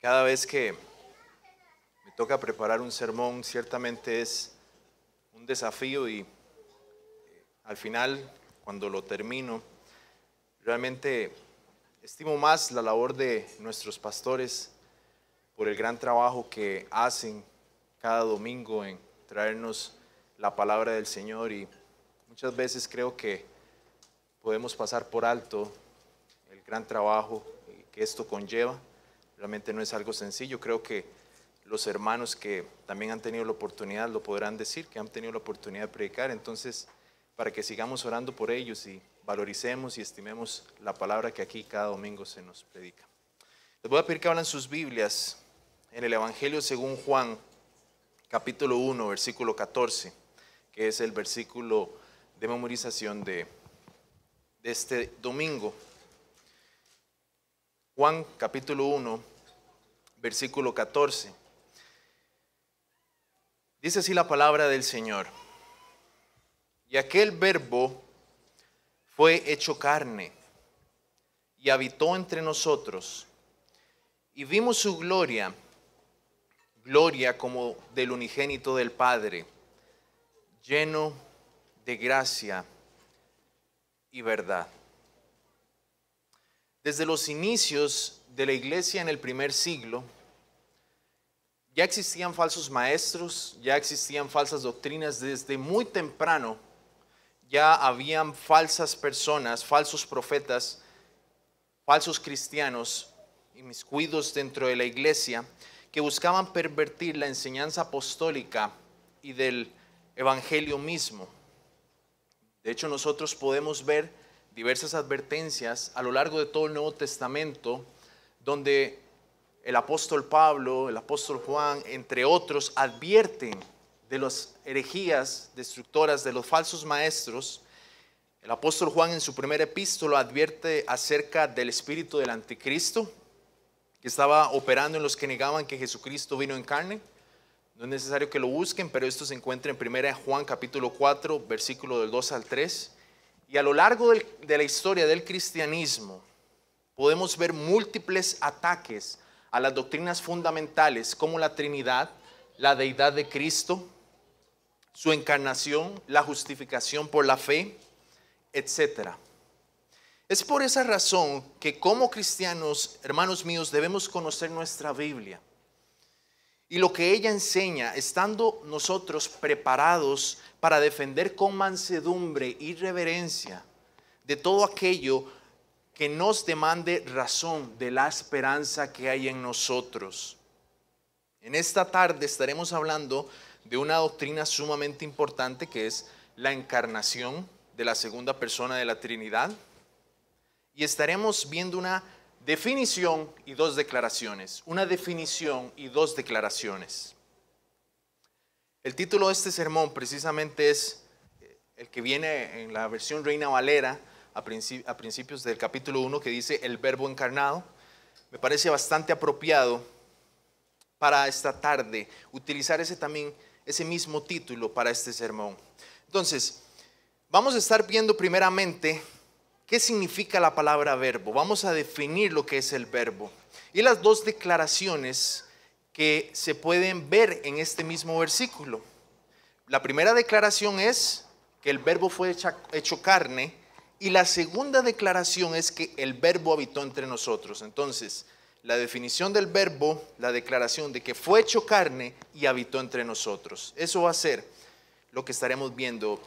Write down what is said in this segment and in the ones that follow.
Cada vez que me toca preparar un sermón, ciertamente es un desafío y eh, al final, cuando lo termino, realmente estimo más la labor de nuestros pastores por el gran trabajo que hacen cada domingo en traernos la palabra del Señor y muchas veces creo que podemos pasar por alto el gran trabajo que esto conlleva Realmente no es algo sencillo. Creo que los hermanos que también han tenido la oportunidad lo podrán decir, que han tenido la oportunidad de predicar. Entonces, para que sigamos orando por ellos y valoricemos y estimemos la palabra que aquí cada domingo se nos predica. Les voy a pedir que hablan sus Biblias en el Evangelio según Juan, capítulo 1, versículo 14, que es el versículo de memorización de, de este domingo. Juan, capítulo 1, versículo 14. Dice así la palabra del Señor. Y aquel verbo fue hecho carne y habitó entre nosotros. Y vimos su gloria, gloria como del unigénito del Padre, lleno de gracia y verdad. Desde los inicios de la iglesia en el primer siglo, ya existían falsos maestros, ya existían falsas doctrinas desde muy temprano, ya habían falsas personas, falsos profetas, falsos cristianos inmiscuidos dentro de la iglesia que buscaban pervertir la enseñanza apostólica y del evangelio mismo. De hecho, nosotros podemos ver diversas advertencias a lo largo de todo el Nuevo Testamento donde el apóstol Pablo, el apóstol Juan, entre otros, advierten de las herejías destructoras, de los falsos maestros. El apóstol Juan en su primer epístolo advierte acerca del espíritu del anticristo que estaba operando en los que negaban que Jesucristo vino en carne. No es necesario que lo busquen, pero esto se encuentra en 1 Juan capítulo 4, versículo del 2 al 3. Y a lo largo de la historia del cristianismo, podemos ver múltiples ataques a las doctrinas fundamentales como la Trinidad, la deidad de Cristo, su encarnación, la justificación por la fe, etc. Es por esa razón que como cristianos, hermanos míos, debemos conocer nuestra Biblia y lo que ella enseña, estando nosotros preparados para defender con mansedumbre y reverencia de todo aquello que nos demande razón de la esperanza que hay en nosotros. En esta tarde estaremos hablando de una doctrina sumamente importante que es la encarnación de la segunda persona de la Trinidad y estaremos viendo una definición y dos declaraciones, una definición y dos declaraciones. El título de este sermón precisamente es eh, el que viene en la versión Reina Valera, a, principios del capítulo 1 que dice el verbo encarnado, me parece bastante apropiado para esta tarde utilizar ese también ese mismo título para este sermón. Entonces, vamos a estar viendo primeramente qué significa la palabra verbo. Vamos a definir lo que es el verbo y las dos declaraciones que se pueden ver en este mismo versículo. La primera declaración es que el verbo fue hecho carne y la segunda declaración es que el verbo habitó entre nosotros. Entonces, la definición del verbo, la declaración de que fue hecho carne y habitó entre nosotros. Eso va a ser lo que estaremos viendo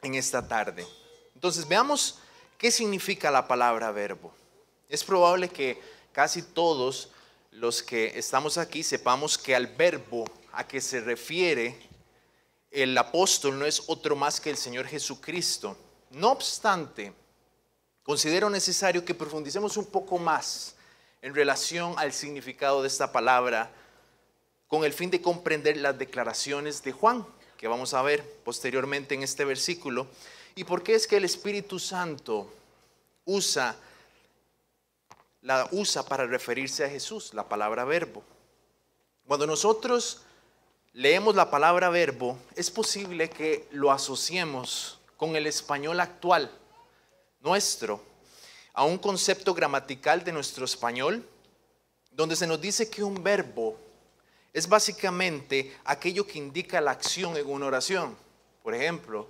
en esta tarde. Entonces, veamos qué significa la palabra verbo. Es probable que casi todos los que estamos aquí sepamos que al verbo a que se refiere el apóstol no es otro más que el Señor Jesucristo. No obstante, considero necesario que profundicemos un poco más en relación al significado de esta palabra con el fin de comprender las declaraciones de Juan, que vamos a ver posteriormente en este versículo, y por qué es que el Espíritu Santo usa la usa para referirse a Jesús, la palabra verbo. Cuando nosotros leemos la palabra verbo, es posible que lo asociemos con el español actual nuestro a un concepto gramatical de nuestro español, donde se nos dice que un verbo es básicamente aquello que indica la acción en una oración. Por ejemplo,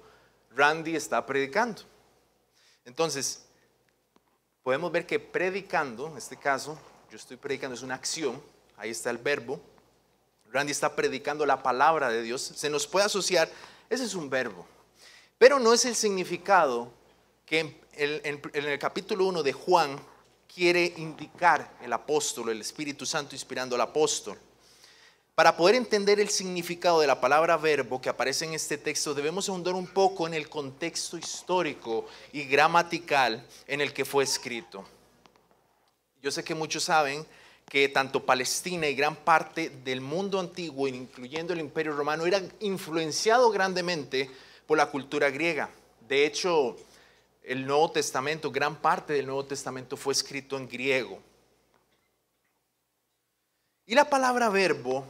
Randy está predicando. Entonces, podemos ver que predicando, en este caso, yo estoy predicando, es una acción, ahí está el verbo. Randy está predicando la palabra de Dios, se nos puede asociar, ese es un verbo, pero no es el significado que en el, capítulo 1 de Juan quiere indicar el apóstol, el Espíritu Santo inspirando al apóstol. Para poder entender el significado de la palabra verbo que aparece en este texto, debemos ahondar un poco en el contexto histórico y gramatical en el que fue escrito. Yo sé que muchos saben que tanto Palestina y gran parte del mundo antiguo, incluyendo el Imperio Romano, eran influenciados grandemente por la cultura griega. De hecho, el Nuevo Testamento, gran parte del Nuevo Testamento fue escrito en griego. Y la palabra verbo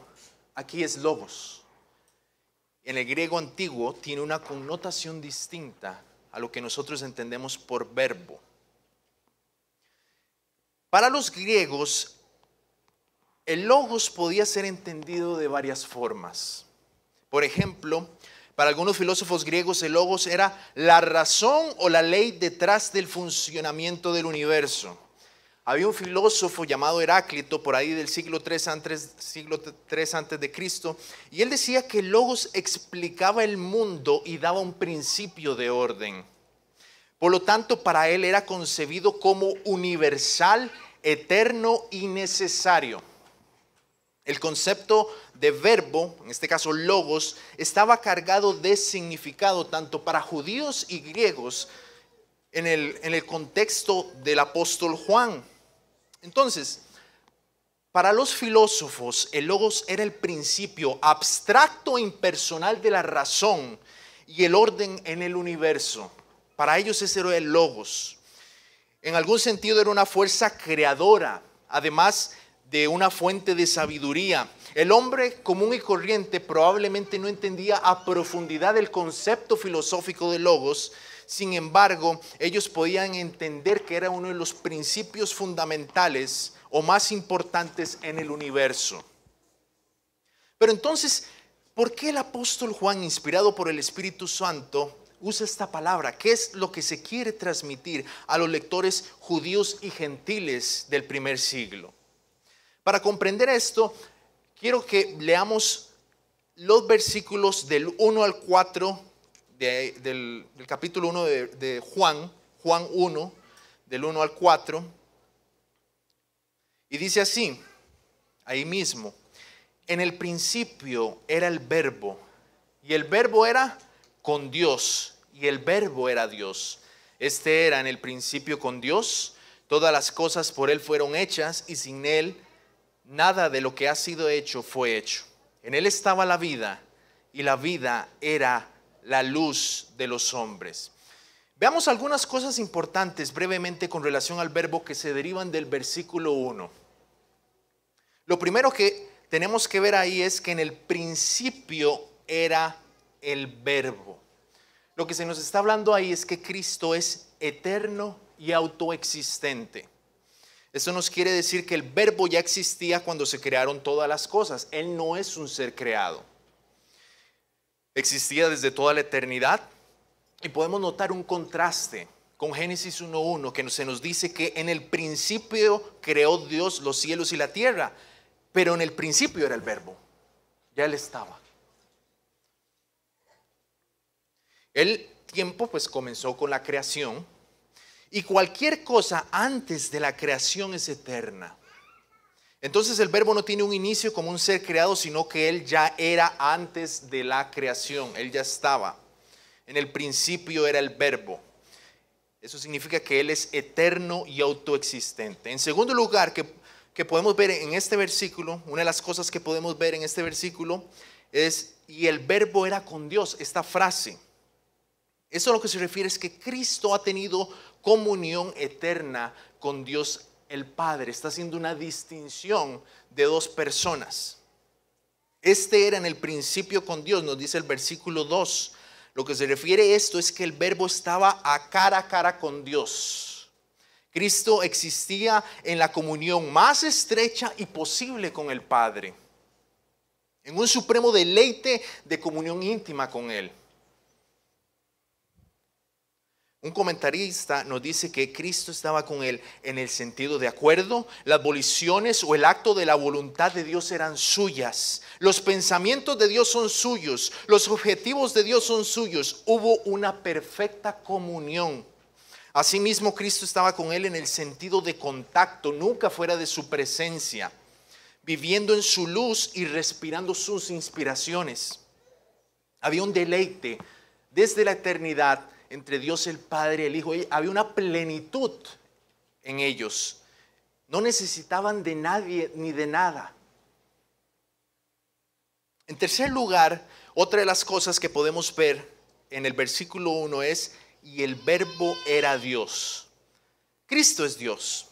aquí es logos. En el griego antiguo tiene una connotación distinta a lo que nosotros entendemos por verbo. Para los griegos, el logos podía ser entendido de varias formas. Por ejemplo, para algunos filósofos griegos el logos era la razón o la ley detrás del funcionamiento del universo. Había un filósofo llamado Heráclito por ahí del siglo 3 antes, siglo antes de Cristo y él decía que el logos explicaba el mundo y daba un principio de orden. Por lo tanto, para él era concebido como universal, eterno y necesario. El concepto de verbo, en este caso logos, estaba cargado de significado tanto para judíos y griegos en el, contexto del apóstol Juan. Entonces, para los filósofos, el logos era el principio abstracto e impersonal de la razón y el orden en el universo. Para ellos ese era el logos. En algún sentido era una fuerza creadora. Además, de una fuente de sabiduría. El hombre común y corriente probablemente no entendía a profundidad el concepto filosófico de logos, sin embargo, ellos podían entender que era uno de los principios fundamentales o más importantes en el universo. Pero entonces, ¿por qué el apóstol Juan, inspirado por el Espíritu Santo, usa esta palabra? ¿Qué es lo que se quiere transmitir a los lectores judíos y gentiles del primer siglo? Para comprender esto, quiero que leamos los versículos del 1 al 4 del, capítulo 1 de, de Juan, Juan 1, del 1 al 4. Y dice así, ahí mismo, en el principio era el verbo, y el verbo era con Dios, y el verbo era Dios. Este era en el principio con Dios, todas las cosas por Él fueron hechas, y sin Él nada de lo que ha sido hecho fue hecho. En Él estaba la vida y la vida era la luz de los hombres. Veamos algunas cosas importantes brevemente con relación al verbo que se derivan del versículo 1. Lo primero que tenemos que ver ahí es que en el principio era el verbo. Lo que se nos está hablando ahí es que Cristo es eterno y autoexistente. Eso nos quiere decir que el verbo ya existía cuando se crearon todas las cosas. Él no es un ser creado. Existía desde toda la eternidad y podemos notar un contraste con Génesis 1.1 que se nos dice que en el principio creó Dios los cielos y la tierra, pero en el principio era el verbo. Ya él estaba. El tiempo pues comenzó con la creación y cualquier cosa antes de la creación es eterna. Entonces el verbo no tiene un inicio como un ser creado, sino que Él ya era antes de la creación, Él ya estaba. En el principio era el verbo. Eso significa que Él es eterno y autoexistente. En segundo lugar, que, que podemos ver en este versículo, una de las cosas que podemos ver en este versículo es, y el verbo era con Dios, esta frase. Eso a lo que se refiere es que Cristo ha tenido comunión eterna con Dios el Padre. Está haciendo una distinción de dos personas. Este era en el principio con Dios, nos dice el versículo 2. Lo que se refiere a esto es que el verbo estaba a cara a cara con Dios. Cristo existía en la comunión más estrecha y posible con el Padre, en un supremo deleite de comunión íntima con Él. Un comentarista nos dice que Cristo estaba con él en el sentido de acuerdo, las voliciones o el acto de la voluntad de Dios eran suyas, los pensamientos de Dios son suyos, los objetivos de Dios son suyos, hubo una perfecta comunión. Asimismo, Cristo estaba con él en el sentido de contacto, nunca fuera de su presencia, viviendo en su luz y respirando sus inspiraciones. Había un deleite desde la eternidad entre Dios el Padre y el Hijo. Había una plenitud en ellos. No necesitaban de nadie ni de nada. En tercer lugar, otra de las cosas que podemos ver en el versículo 1 es, y el verbo era Dios. Cristo es Dios.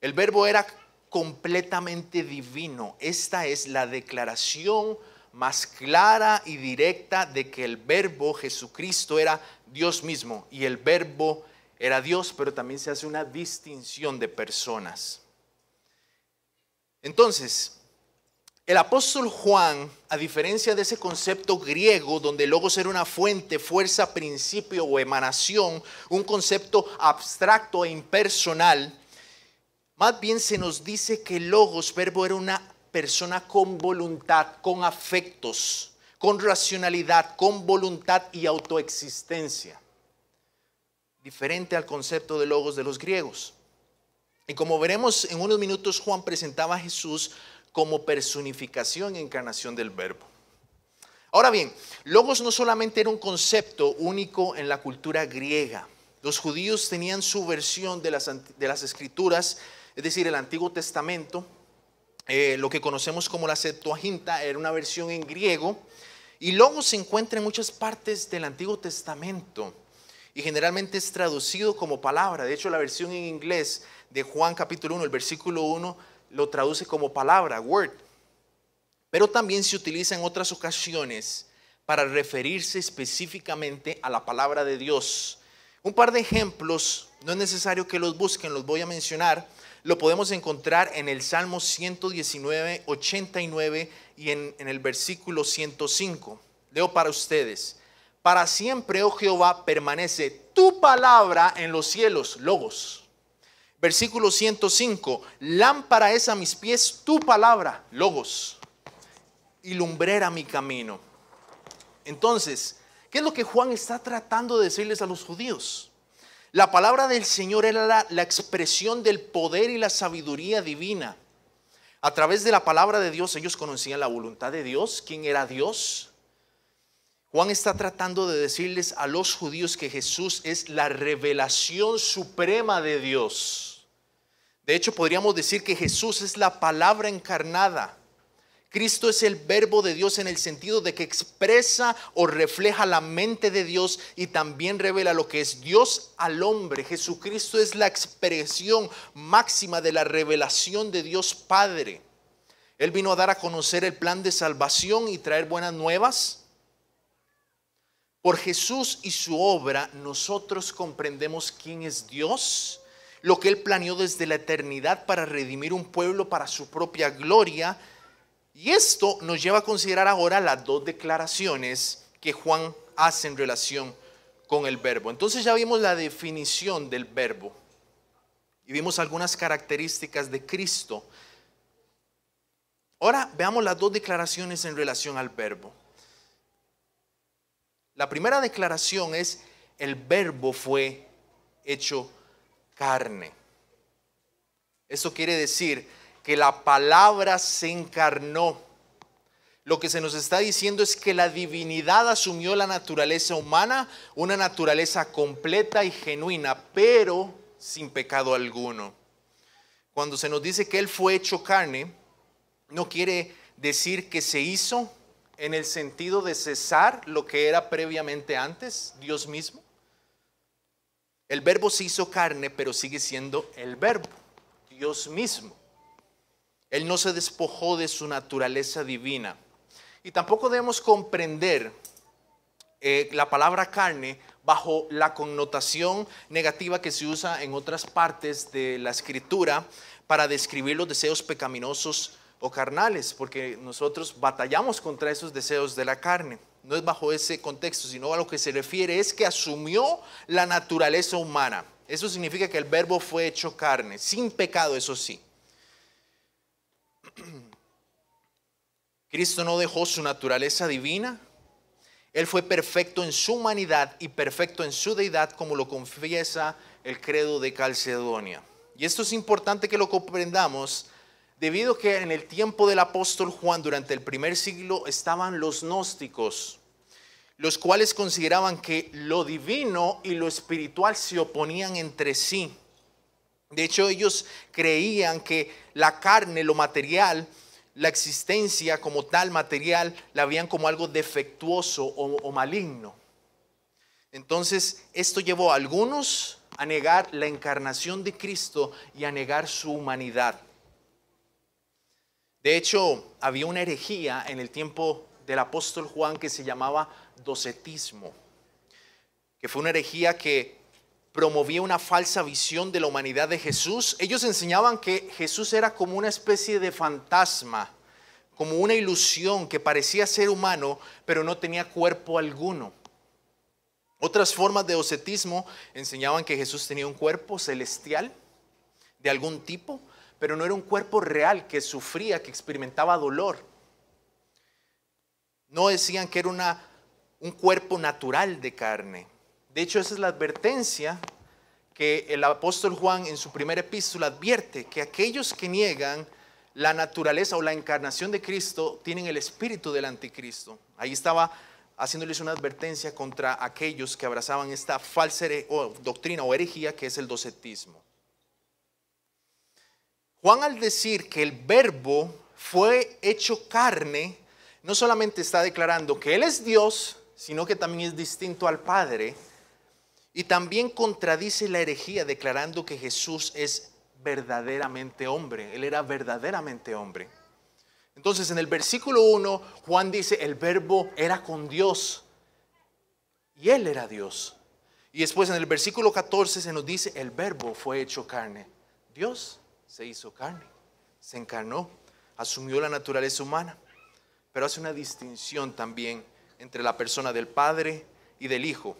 El verbo era completamente divino. Esta es la declaración más clara y directa de que el verbo Jesucristo era Dios mismo y el verbo era Dios, pero también se hace una distinción de personas. Entonces, el apóstol Juan, a diferencia de ese concepto griego donde logos era una fuente, fuerza, principio o emanación, un concepto abstracto e impersonal, más bien se nos dice que logos, verbo, era una persona con voluntad, con afectos, con racionalidad, con voluntad y autoexistencia, diferente al concepto de logos de los griegos. Y como veremos en unos minutos, Juan presentaba a Jesús como personificación e encarnación del verbo. Ahora bien, logos no solamente era un concepto único en la cultura griega. Los judíos tenían su versión de las, escrituras, es decir, el Antiguo Testamento, eh, lo que conocemos como la Septuaginta, era una versión en griego y luego se encuentra en muchas partes del Antiguo Testamento y generalmente es traducido como palabra. De hecho, la versión en inglés de Juan capítulo 1, el versículo 1, lo traduce como palabra, word. Pero también se utiliza en otras ocasiones para referirse específicamente a la palabra de Dios. Un par de ejemplos, no es necesario que los busquen, los voy a mencionar. Lo podemos encontrar en el Salmo 119, 89 y en, el versículo 105. Leo para ustedes. Para siempre, oh Jehová, permanece tu palabra en los cielos, logos. Versículo 105, lámpara es a mis pies tu palabra, logos, y lumbrera mi camino. Entonces, ¿qué es lo que Juan está tratando de decirles a los judíos? La palabra del Señor era la expresión del poder y la sabiduría divina. A través de la palabra de Dios ellos conocían la voluntad de Dios, quién era Dios. Juan está tratando de decirles a los judíos que Jesús es la revelación suprema de Dios. De hecho, podríamos decir que Jesús es la palabra encarnada. Cristo es el verbo de Dios en el sentido de que expresa o refleja la mente de Dios y también revela lo que es Dios al hombre. Jesucristo es la expresión máxima de la revelación de Dios Padre. Él vino a dar a conocer el plan de salvación y traer buenas nuevas. Por Jesús y su obra nosotros comprendemos quién es Dios lo que Él planeó desde la eternidad para redimir un pueblo para su propia gloria y esto nos lleva a considerar ahora las dos declaraciones que Juan hace en relación con el verbo. Entonces ya vimos la definición del verbo y vimos algunas características de Cristo. Ahora veamos las dos declaraciones en relación al verbo. La primera declaración es, el verbo fue hecho carne. Eso quiere decir, que la palabra se encarnó. Lo que se nos está diciendo es que la divinidad asumió la naturaleza humana, una naturaleza completa y genuina, pero sin pecado alguno. Cuando se nos dice que Él fue hecho carne, no quiere decir que se hizo en el sentido de cesar lo que era previamente antes, Dios mismo. El verbo se hizo carne, pero sigue siendo el verbo, Dios mismo. Él no se despojó de su naturaleza divina. Y tampoco debemos comprender eh, la palabra carne bajo la connotación negativa que se usa en otras partes de la escritura para describir los deseos pecaminosos o carnales, porque nosotros batallamos contra esos deseos de la carne. No es bajo ese contexto, sino a lo que se refiere es que asumió la naturaleza humana. Eso significa que el verbo fue hecho carne, sin pecado, eso sí. Cristo no dejó su naturaleza divina. Él fue perfecto en su humanidad y perfecto en su deidad, como lo confiesa el credo de Calcedonia. Y esto es importante que lo comprendamos, debido a que en el tiempo del apóstol Juan, durante el primer siglo, estaban los gnósticos, los cuales consideraban que lo divino y lo espiritual se oponían entre sí. De hecho, ellos creían que la carne, lo material, la existencia como tal material, la veían como algo defectuoso o, o maligno. Entonces, esto llevó a algunos a negar la encarnación de Cristo y a negar su humanidad. De hecho, había una herejía en el tiempo del apóstol Juan que se llamaba docetismo, que fue una herejía que promovía una falsa visión de la humanidad de Jesús. Ellos enseñaban que Jesús era como una especie de fantasma, como una ilusión que parecía ser humano, pero no tenía cuerpo alguno. Otras formas de ocetismo enseñaban que Jesús tenía un cuerpo celestial de algún tipo, pero no era un cuerpo real que sufría, que experimentaba dolor. No decían que era una, un cuerpo natural de carne. De hecho, esa es la advertencia que el apóstol Juan en su primera epístola advierte que aquellos que niegan la naturaleza o la encarnación de Cristo tienen el espíritu del anticristo. Ahí estaba haciéndoles una advertencia contra aquellos que abrazaban esta falsa doctrina o herejía que es el docetismo. Juan al decir que el verbo fue hecho carne, no solamente está declarando que Él es Dios, sino que también es distinto al Padre y también contradice la herejía declarando que Jesús es verdaderamente hombre. Él era verdaderamente hombre. Entonces en el versículo 1 Juan dice, el verbo era con Dios y él era Dios. Y después en el versículo 14 se nos dice, el verbo fue hecho carne. Dios se hizo carne, se encarnó, asumió la naturaleza humana. Pero hace una distinción también entre la persona del Padre y del Hijo.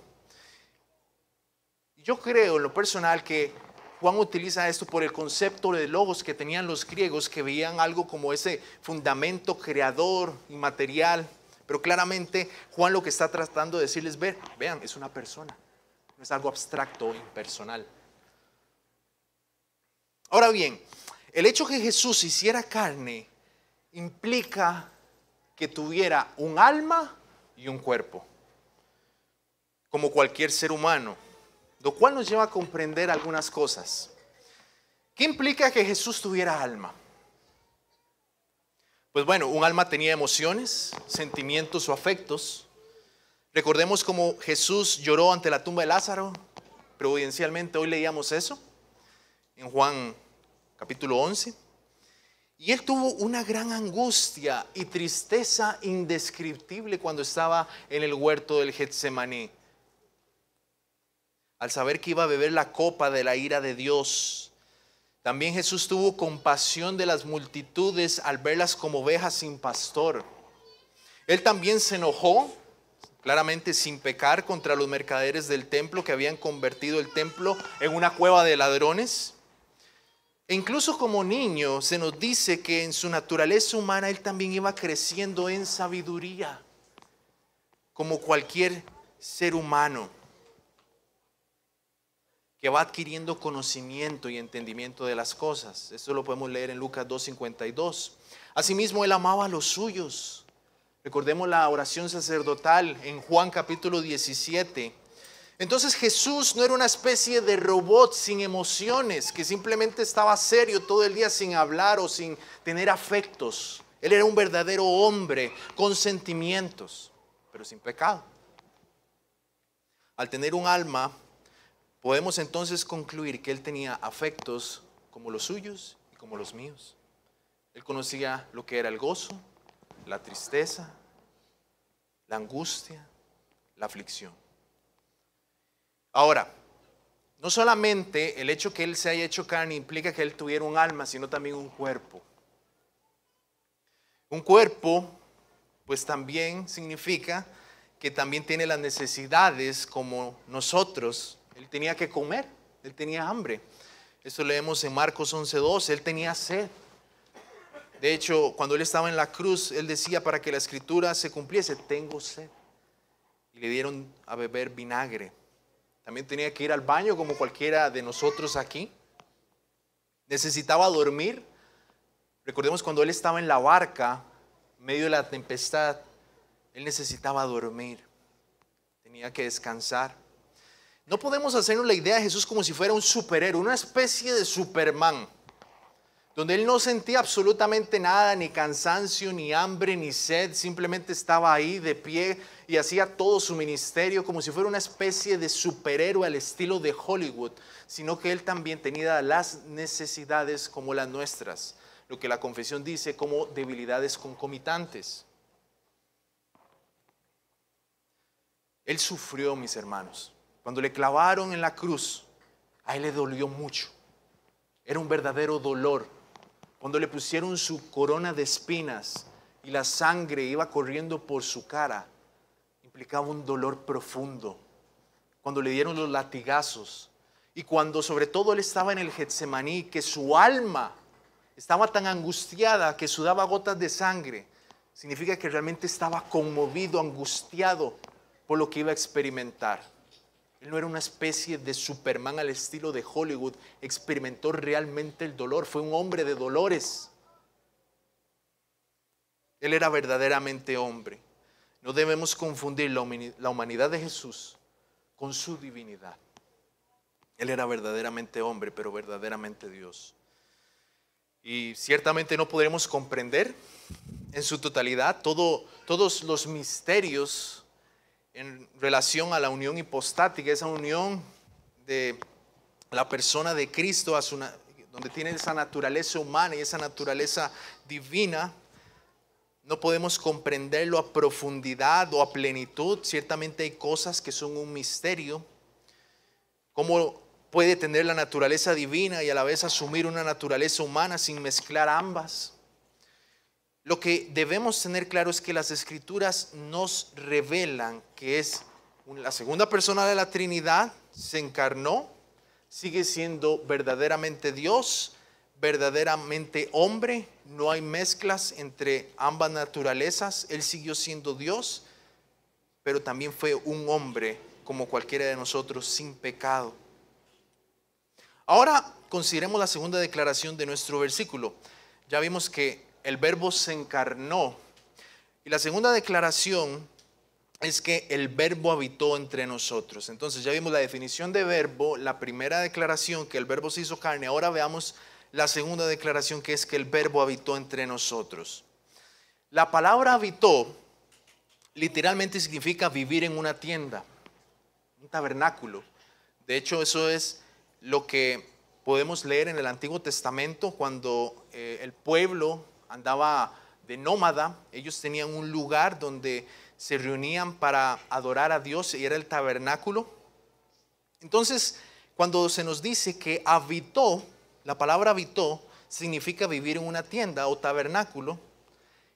Yo creo en lo personal que Juan utiliza esto por el concepto de logos que tenían los griegos, que veían algo como ese fundamento creador, material Pero claramente Juan lo que está tratando de decirles, ver, vean, es una persona, no es algo abstracto o impersonal. Ahora bien, el hecho que Jesús hiciera carne implica que tuviera un alma y un cuerpo, como cualquier ser humano lo cual nos lleva a comprender algunas cosas. ¿Qué implica que Jesús tuviera alma? Pues bueno, un alma tenía emociones, sentimientos o afectos. Recordemos cómo Jesús lloró ante la tumba de Lázaro, providencialmente hoy leíamos eso, en Juan capítulo 11. Y él tuvo una gran angustia y tristeza indescriptible cuando estaba en el huerto del Getsemaní al saber que iba a beber la copa de la ira de Dios. También Jesús tuvo compasión de las multitudes al verlas como ovejas sin pastor. Él también se enojó, claramente sin pecar, contra los mercaderes del templo que habían convertido el templo en una cueva de ladrones. E incluso como niño se nos dice que en su naturaleza humana él también iba creciendo en sabiduría, como cualquier ser humano que va adquiriendo conocimiento y entendimiento de las cosas. Esto lo podemos leer en Lucas 2.52. Asimismo, él amaba a los suyos. Recordemos la oración sacerdotal en Juan capítulo 17. Entonces Jesús no era una especie de robot sin emociones, que simplemente estaba serio todo el día sin hablar o sin tener afectos. Él era un verdadero hombre con sentimientos, pero sin pecado. Al tener un alma Podemos entonces concluir que él tenía afectos como los suyos y como los míos. Él conocía lo que era el gozo, la tristeza, la angustia, la aflicción. Ahora, no solamente el hecho que él se haya hecho carne implica que él tuviera un alma, sino también un cuerpo. Un cuerpo, pues también significa que también tiene las necesidades como nosotros él tenía que comer, él tenía hambre. Eso leemos en Marcos 11:12, él tenía sed. De hecho, cuando él estaba en la cruz, él decía para que la escritura se cumpliese, tengo sed. Y le dieron a beber vinagre. También tenía que ir al baño como cualquiera de nosotros aquí. Necesitaba dormir. Recordemos cuando él estaba en la barca, medio de la tempestad, él necesitaba dormir. Tenía que descansar. No podemos hacernos la idea de Jesús como si fuera un superhéroe, una especie de Superman, donde él no sentía absolutamente nada, ni cansancio, ni hambre, ni sed, simplemente estaba ahí de pie y hacía todo su ministerio como si fuera una especie de superhéroe al estilo de Hollywood, sino que él también tenía las necesidades como las nuestras, lo que la confesión dice como debilidades concomitantes. Él sufrió, mis hermanos. Cuando le clavaron en la cruz, a él le dolió mucho. Era un verdadero dolor. Cuando le pusieron su corona de espinas y la sangre iba corriendo por su cara, implicaba un dolor profundo. Cuando le dieron los latigazos y cuando sobre todo él estaba en el Getsemaní, que su alma estaba tan angustiada que sudaba gotas de sangre, significa que realmente estaba conmovido, angustiado por lo que iba a experimentar. Él no era una especie de Superman al estilo de Hollywood, experimentó realmente el dolor, fue un hombre de dolores. Él era verdaderamente hombre. No debemos confundir la humanidad de Jesús con su divinidad. Él era verdaderamente hombre, pero verdaderamente Dios. Y ciertamente no podremos comprender en su totalidad todo, todos los misterios en relación a la unión hipostática, esa unión de la persona de Cristo, donde tiene esa naturaleza humana y esa naturaleza divina, no podemos comprenderlo a profundidad o a plenitud. Ciertamente hay cosas que son un misterio. ¿Cómo puede tener la naturaleza divina y a la vez asumir una naturaleza humana sin mezclar ambas? Lo que debemos tener claro es que las escrituras nos revelan que es la segunda persona de la Trinidad, se encarnó, sigue siendo verdaderamente Dios, verdaderamente hombre, no hay mezclas entre ambas naturalezas, Él siguió siendo Dios, pero también fue un hombre como cualquiera de nosotros sin pecado. Ahora consideremos la segunda declaración de nuestro versículo. Ya vimos que el verbo se encarnó. Y la segunda declaración es que el verbo habitó entre nosotros. Entonces ya vimos la definición de verbo, la primera declaración que el verbo se hizo carne. Ahora veamos la segunda declaración que es que el verbo habitó entre nosotros. La palabra habitó literalmente significa vivir en una tienda, un tabernáculo. De hecho, eso es lo que podemos leer en el Antiguo Testamento cuando eh, el pueblo andaba de nómada, ellos tenían un lugar donde se reunían para adorar a Dios y era el tabernáculo. Entonces, cuando se nos dice que habitó, la palabra habitó significa vivir en una tienda o tabernáculo.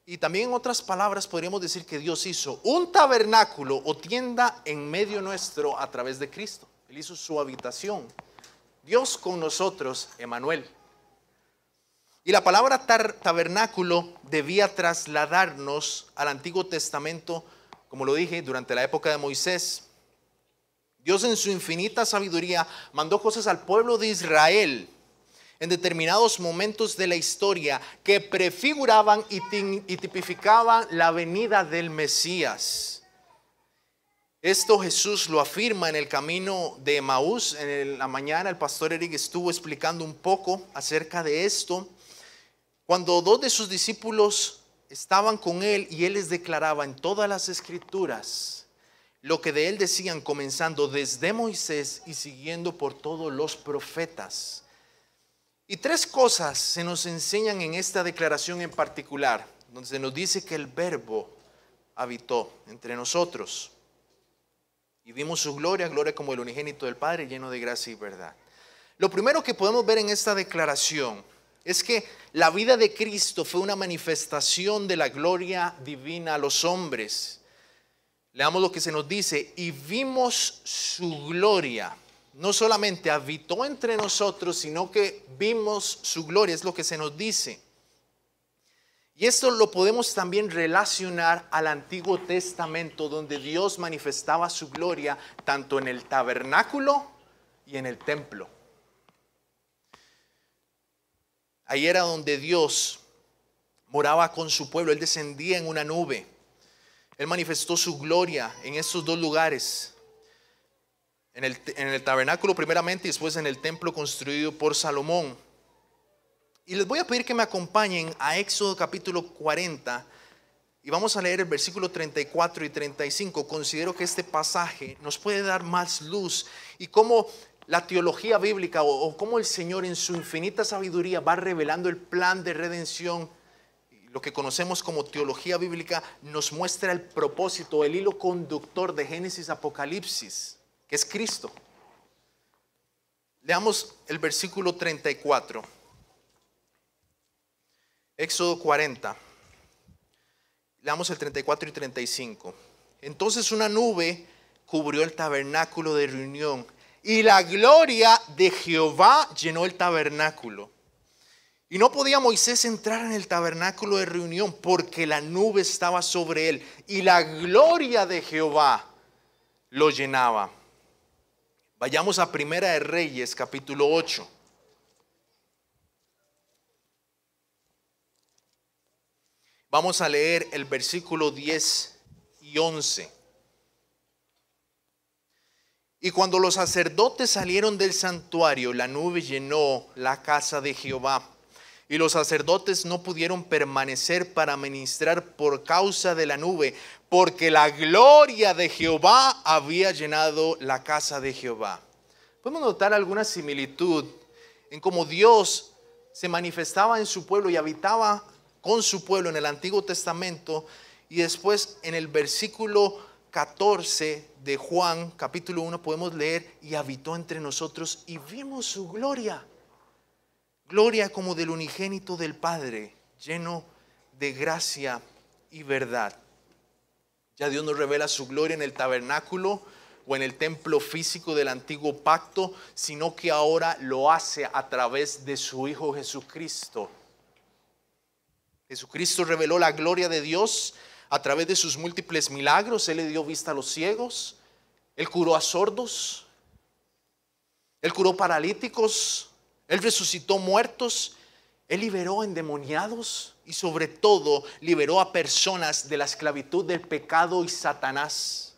Y también en otras palabras podríamos decir que Dios hizo un tabernáculo o tienda en medio nuestro a través de Cristo. Él hizo su habitación. Dios con nosotros, Emanuel. Y la palabra tabernáculo debía trasladarnos al Antiguo Testamento, como lo dije, durante la época de Moisés. Dios en su infinita sabiduría mandó cosas al pueblo de Israel en determinados momentos de la historia que prefiguraban y, tipificaban la venida del Mesías. Esto Jesús lo afirma en el camino de Maús. En la mañana el pastor Eric estuvo explicando un poco acerca de esto. Cuando dos de sus discípulos estaban con él y él les declaraba en todas las escrituras lo que de él decían, comenzando desde Moisés y siguiendo por todos los profetas. Y tres cosas se nos enseñan en esta declaración en particular, donde se nos dice que el verbo habitó entre nosotros. Y vimos su gloria, gloria como el unigénito del Padre, lleno de gracia y verdad. Lo primero que podemos ver en esta declaración es que la vida de Cristo fue una manifestación de la gloria divina a los hombres. Leamos lo que se nos dice, y vimos su gloria. No solamente habitó entre nosotros, sino que vimos su gloria, es lo que se nos dice. Y esto lo podemos también relacionar al Antiguo Testamento, donde Dios manifestaba su gloria tanto en el tabernáculo y en el templo. Ahí era donde Dios moraba con su pueblo. Él descendía en una nube. Él manifestó su gloria en estos dos lugares. En el, tabernáculo primeramente y después en el templo construido por Salomón. Y les voy a pedir que me acompañen a Éxodo capítulo 40, y vamos a leer el versículo 34 y 35. Considero que este pasaje nos puede dar más luz y cómo la teología bíblica o, cómo el Señor en su infinita sabiduría va revelando el plan de redención, lo que conocemos como teología bíblica, nos muestra el propósito, el hilo conductor de Génesis Apocalipsis, que es Cristo. Leamos el versículo 34. Éxodo 40. Leamos el 34 y 35. Entonces una nube cubrió el tabernáculo de reunión y la gloria de Jehová llenó el tabernáculo. Y no podía Moisés entrar en el tabernáculo de reunión porque la nube estaba sobre él y la gloria de Jehová lo llenaba. Vayamos a Primera de Reyes, capítulo 8. Vamos a leer el versículo 10 y 11. Y cuando los sacerdotes salieron del santuario, la nube llenó la casa de Jehová. Y los sacerdotes no pudieron permanecer para ministrar por causa de la nube, porque la gloria de Jehová había llenado la casa de Jehová. Podemos notar alguna similitud en cómo Dios se manifestaba en su pueblo y habitaba con su pueblo en el Antiguo Testamento y después en el versículo 14 de Juan capítulo 1 podemos leer, y habitó entre nosotros y vimos su gloria. Gloria como del unigénito del Padre, lleno de gracia y verdad. Ya Dios nos revela su gloria en el tabernáculo o en el templo físico del antiguo pacto, sino que ahora lo hace a través de su Hijo Jesucristo. Jesucristo reveló la gloria de Dios a través de sus múltiples milagros. Él le dio vista a los ciegos, él curó a sordos. Él curó paralíticos. Él resucitó muertos. Él liberó endemoniados y sobre todo liberó a personas de la esclavitud del pecado y Satanás.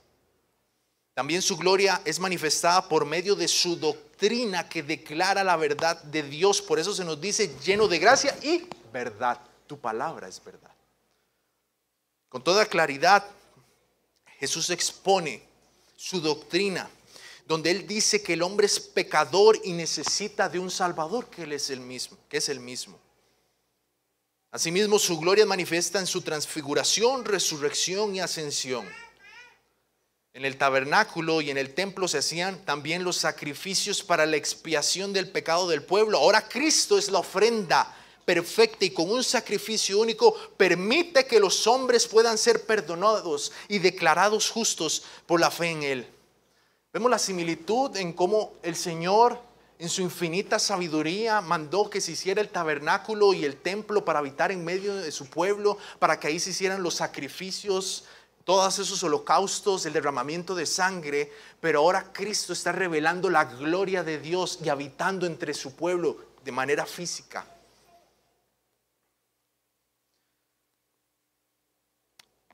También su gloria es manifestada por medio de su doctrina que declara la verdad de Dios. Por eso se nos dice lleno de gracia y verdad. Tu palabra es verdad. Con toda claridad, Jesús expone su doctrina, donde él dice que el hombre es pecador y necesita de un salvador, que él es el mismo, que es el mismo. Asimismo, su gloria manifiesta en su transfiguración, resurrección y ascensión. En el tabernáculo y en el templo se hacían también los sacrificios para la expiación del pecado del pueblo. Ahora Cristo es la ofrenda perfecta y con un sacrificio único, permite que los hombres puedan ser perdonados y declarados justos por la fe en Él. Vemos la similitud en cómo el Señor, en su infinita sabiduría, mandó que se hiciera el tabernáculo y el templo para habitar en medio de su pueblo, para que ahí se hicieran los sacrificios todos esos holocaustos, el derramamiento de sangre, pero ahora Cristo está revelando la gloria de Dios y habitando entre su pueblo de manera física.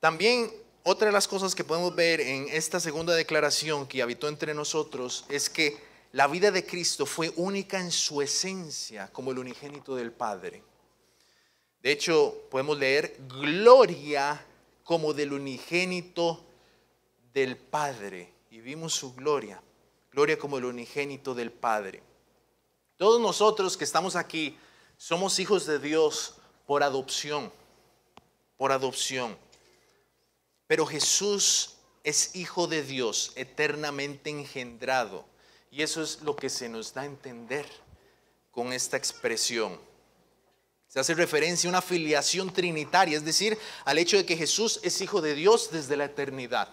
También otra de las cosas que podemos ver en esta segunda declaración que habitó entre nosotros es que la vida de Cristo fue única en su esencia como el unigénito del Padre. De hecho, podemos leer gloria como del unigénito del Padre. Y vimos su gloria, gloria como el unigénito del Padre. Todos nosotros que estamos aquí somos hijos de Dios por adopción, por adopción. Pero Jesús es Hijo de Dios, eternamente engendrado. Y eso es lo que se nos da a entender con esta expresión. Se hace referencia a una filiación trinitaria, es decir, al hecho de que Jesús es Hijo de Dios desde la eternidad.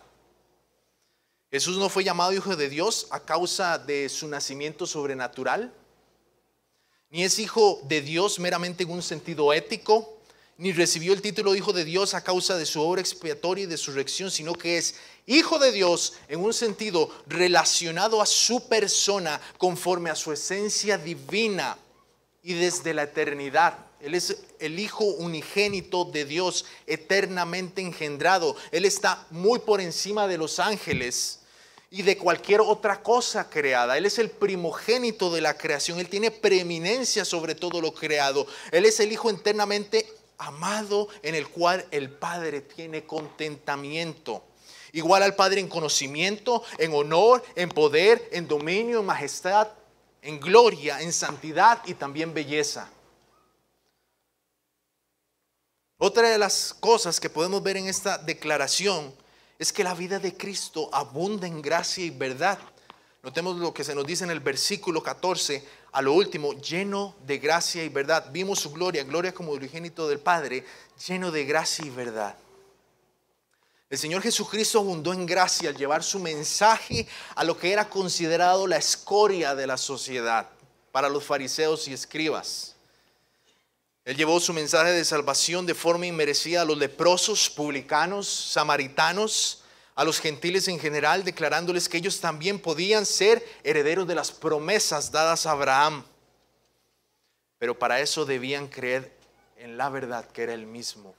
Jesús no fue llamado Hijo de Dios a causa de su nacimiento sobrenatural, ni es Hijo de Dios meramente en un sentido ético, ni recibió el título hijo de Dios a causa de su obra expiatoria y de su resurrección, sino que es hijo de Dios en un sentido relacionado a su persona conforme a su esencia divina y desde la eternidad. Él es el Hijo unigénito de Dios, eternamente engendrado. Él está muy por encima de los ángeles y de cualquier otra cosa creada. Él es el primogénito de la creación. Él tiene preeminencia sobre todo lo creado. Él es el Hijo eternamente amado en el cual el Padre tiene contentamiento. Igual al Padre en conocimiento, en honor, en poder, en dominio, en majestad, en gloria, en santidad y también belleza. Otra de las cosas que podemos ver en esta declaración es que la vida de Cristo abunda en gracia y verdad. Notemos lo que se nos dice en el versículo 14 a lo último, lleno de gracia y verdad. Vimos su gloria, gloria como unigénito del Padre, lleno de gracia y verdad. El Señor Jesucristo abundó en gracia al llevar su mensaje a lo que era considerado la escoria de la sociedad para los fariseos y escribas. Él llevó su mensaje de salvación de forma inmerecida a los leprosos, publicanos, samaritanos, a los gentiles en general, declarándoles que ellos también podían ser herederos de las promesas dadas a Abraham. Pero para eso debían creer en la verdad que era el mismo.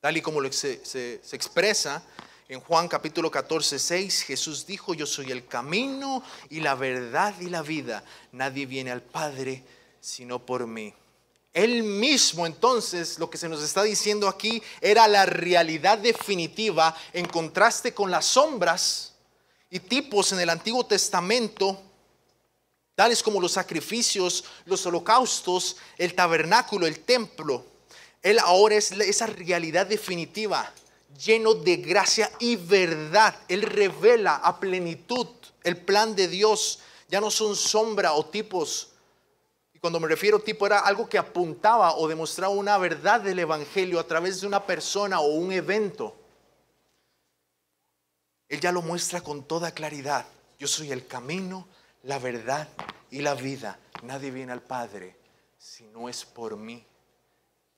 Tal y como se, expresa en Juan capítulo 14, 6, Jesús dijo, yo soy el camino y la verdad y la vida. Nadie viene al Padre sino por mí. Él mismo entonces lo que se nos está diciendo aquí era la realidad definitiva en contraste con las sombras y tipos en el Antiguo Testamento, tales como los sacrificios, los holocaustos, el tabernáculo, el templo. Él ahora es esa realidad definitiva, lleno de gracia y verdad. Él revela a plenitud el plan de Dios. Ya no son sombra o tipos, cuando me refiero tipo era algo que apuntaba o demostraba una verdad del Evangelio a través de una persona o un evento. Él ya lo muestra con toda claridad. Yo soy el camino, la verdad y la vida. Nadie viene al Padre si no es por mí.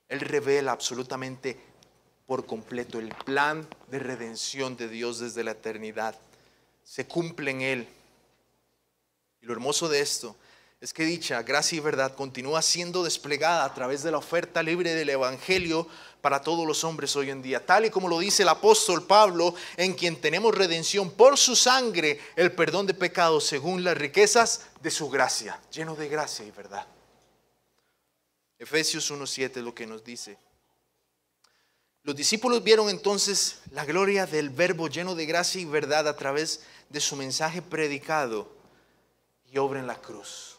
Él revela absolutamente por completo el plan de redención de Dios desde la eternidad. Se cumple en Él. Y lo hermoso de esto es que dicha gracia y verdad continúa siendo desplegada a través de la oferta libre del Evangelio para todos los hombres hoy en día, tal y como lo dice el apóstol Pablo, en quien tenemos redención por su sangre, el perdón de pecados según las riquezas de su gracia, lleno de gracia y verdad. Efesios 1.7 es lo que nos dice. Los discípulos vieron entonces la gloria del verbo lleno de gracia y verdad a través de su mensaje predicado y obra en la cruz.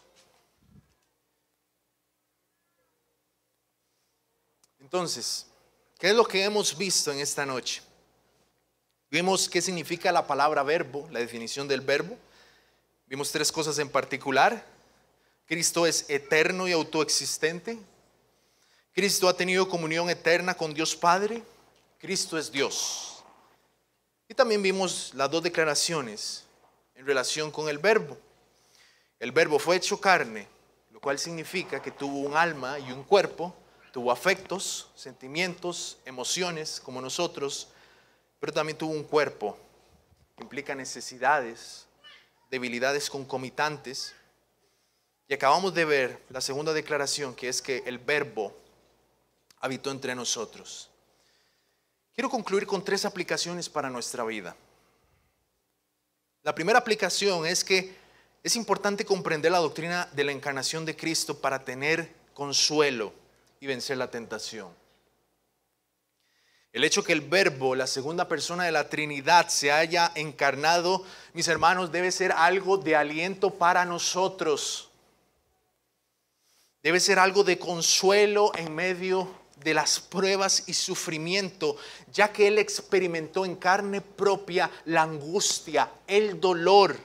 Entonces, ¿qué es lo que hemos visto en esta noche? Vimos qué significa la palabra verbo, la definición del verbo. Vimos tres cosas en particular. Cristo es eterno y autoexistente. Cristo ha tenido comunión eterna con Dios Padre. Cristo es Dios. Y también vimos las dos declaraciones en relación con el verbo. El verbo fue hecho carne, lo cual significa que tuvo un alma y un cuerpo Tuvo afectos, sentimientos, emociones como nosotros, pero también tuvo un cuerpo que implica necesidades, debilidades concomitantes. Y acabamos de ver la segunda declaración, que es que el verbo habitó entre nosotros. Quiero concluir con tres aplicaciones para nuestra vida. La primera aplicación es que es importante comprender la doctrina de la encarnación de Cristo para tener consuelo vencer la tentación. El hecho que el verbo, la segunda persona de la Trinidad, se haya encarnado, mis hermanos, debe ser algo de aliento para nosotros. Debe ser algo de consuelo en medio de las pruebas y sufrimiento, ya que Él experimentó en carne propia la angustia, el dolor.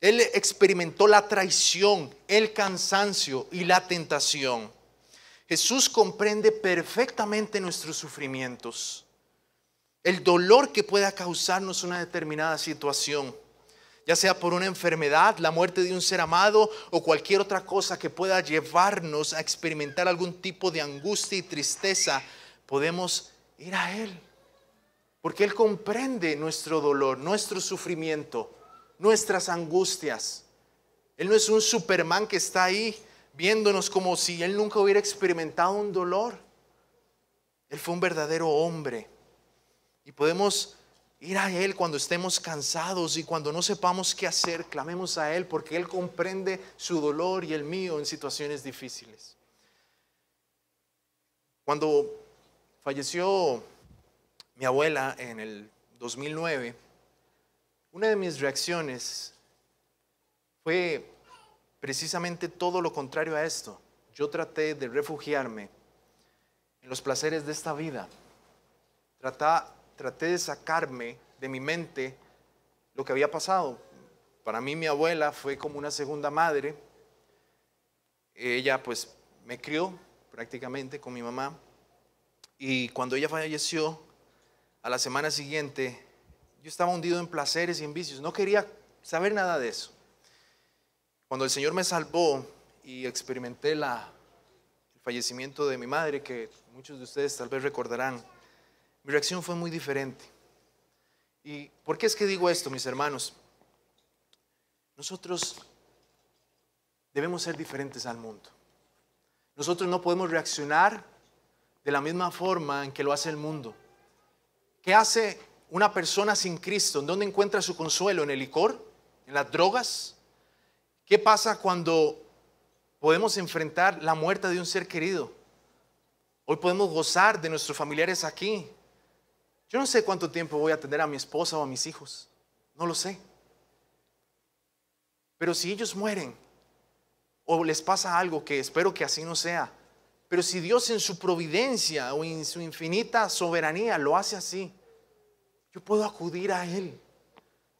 Él experimentó la traición, el cansancio y la tentación. Jesús comprende perfectamente nuestros sufrimientos, el dolor que pueda causarnos una determinada situación, ya sea por una enfermedad, la muerte de un ser amado o cualquier otra cosa que pueda llevarnos a experimentar algún tipo de angustia y tristeza, podemos ir a Él, porque Él comprende nuestro dolor, nuestro sufrimiento, nuestras angustias. Él no es un Superman que está ahí viéndonos como si Él nunca hubiera experimentado un dolor. Él fue un verdadero hombre. Y podemos ir a Él cuando estemos cansados y cuando no sepamos qué hacer, clamemos a Él porque Él comprende su dolor y el mío en situaciones difíciles. Cuando falleció mi abuela en el 2009, una de mis reacciones fue precisamente todo lo contrario a esto. Yo traté de refugiarme en los placeres de esta vida. traté de sacarme de mi mente lo que había pasado. Para mí mi abuela fue como una segunda madre. Ella pues me crió prácticamente con mi mamá. Y cuando ella falleció, a la semana siguiente, yo estaba hundido en placeres y en vicios. No quería saber nada de eso. Cuando el Señor me salvó y experimenté el fallecimiento de mi madre, que muchos de ustedes tal vez recordarán, mi reacción fue muy diferente. ¿Y por qué es que digo esto, mis hermanos? Nosotros debemos ser diferentes al mundo. Nosotros no podemos reaccionar de la misma forma en que lo hace el mundo. ¿Qué hace una persona sin Cristo? ¿En dónde encuentra su consuelo? ¿En el licor? ¿En las drogas? ¿Qué pasa cuando podemos enfrentar la muerte de un ser querido? Hoy podemos gozar de nuestros familiares aquí. Yo no sé cuánto tiempo voy a tener a mi esposa o a mis hijos. No lo sé. Pero si ellos mueren o les pasa algo que espero que así no sea, pero si Dios en su providencia o en su infinita soberanía lo hace así, yo puedo acudir a Él,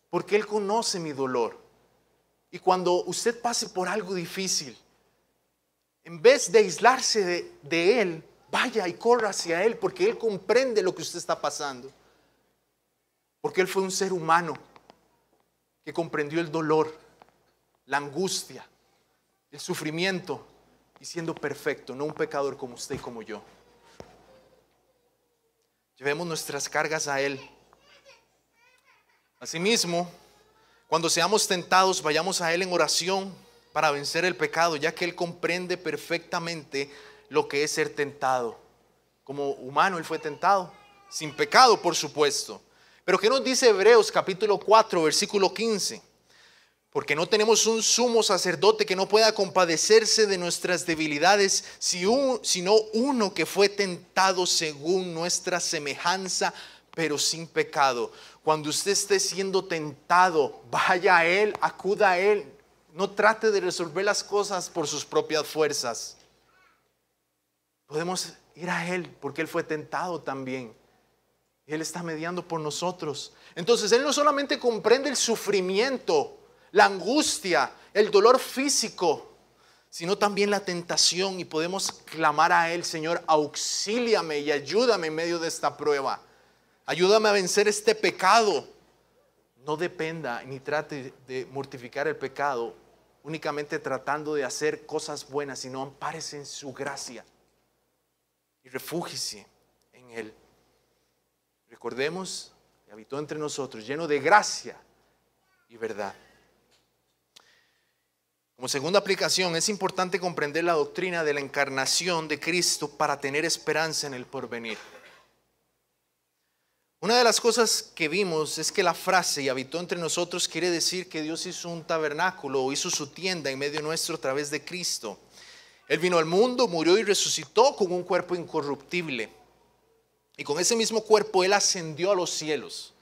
porque Él conoce mi dolor. Y cuando usted pase por algo difícil, en vez de aislarse de, Él, vaya y corra hacia Él, porque Él comprende lo que usted está pasando. Porque Él fue un ser humano que comprendió el dolor, la angustia, el sufrimiento, y siendo perfecto, no un pecador como usted y como yo. Llevemos nuestras cargas a Él. Asimismo, cuando seamos tentados, vayamos a Él en oración para vencer el pecado, ya que Él comprende perfectamente lo que es ser tentado. Como humano, Él fue tentado, sin pecado, por supuesto. Pero ¿qué nos dice Hebreos capítulo 4, versículo 15? Porque no tenemos un sumo sacerdote que no pueda compadecerse de nuestras debilidades, sino uno que fue tentado según nuestra semejanza, pero sin pecado. Cuando usted esté siendo tentado, vaya a Él, acuda a Él. No trate de resolver las cosas por sus propias fuerzas. Podemos ir a Él porque Él fue tentado también. Él está mediando por nosotros. Entonces Él no solamente comprende el sufrimiento, la angustia, el dolor físico, sino también la tentación y podemos clamar a Él, Señor, auxíliame y ayúdame en medio de esta prueba. Ayúdame a vencer este pecado. No dependa ni trate de mortificar el pecado únicamente tratando de hacer cosas buenas, sino ampárese en su gracia y refúgese en Él. Recordemos que habitó entre nosotros, lleno de gracia y verdad. Como segunda aplicación, es importante comprender la doctrina de la encarnación de Cristo para tener esperanza en el porvenir. Una de las cosas que vimos es que la frase y habitó entre nosotros quiere decir que Dios hizo un tabernáculo o hizo su tienda en medio nuestro a través de Cristo. Él vino al mundo, murió y resucitó con un cuerpo incorruptible. Y con ese mismo cuerpo Él ascendió a los cielos,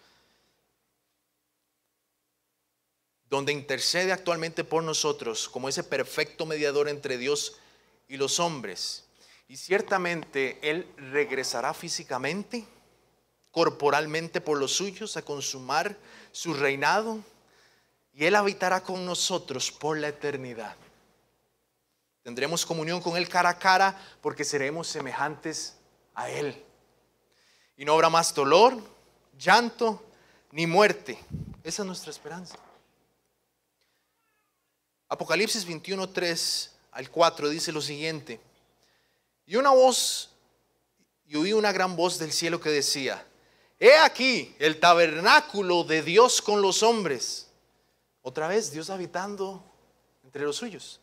donde intercede actualmente por nosotros como ese perfecto mediador entre Dios y los hombres. Y ciertamente Él regresará físicamente corporalmente por los suyos a consumar su reinado y Él habitará con nosotros por la eternidad. Tendremos comunión con Él cara a cara porque seremos semejantes a Él. Y no habrá más dolor, llanto ni muerte. Esa es nuestra esperanza. Apocalipsis 21, 3 al 4 dice lo siguiente. Y una voz, y oí una gran voz del cielo que decía, he aquí el tabernáculo de Dios con los hombres. Otra vez Dios habitando entre los suyos.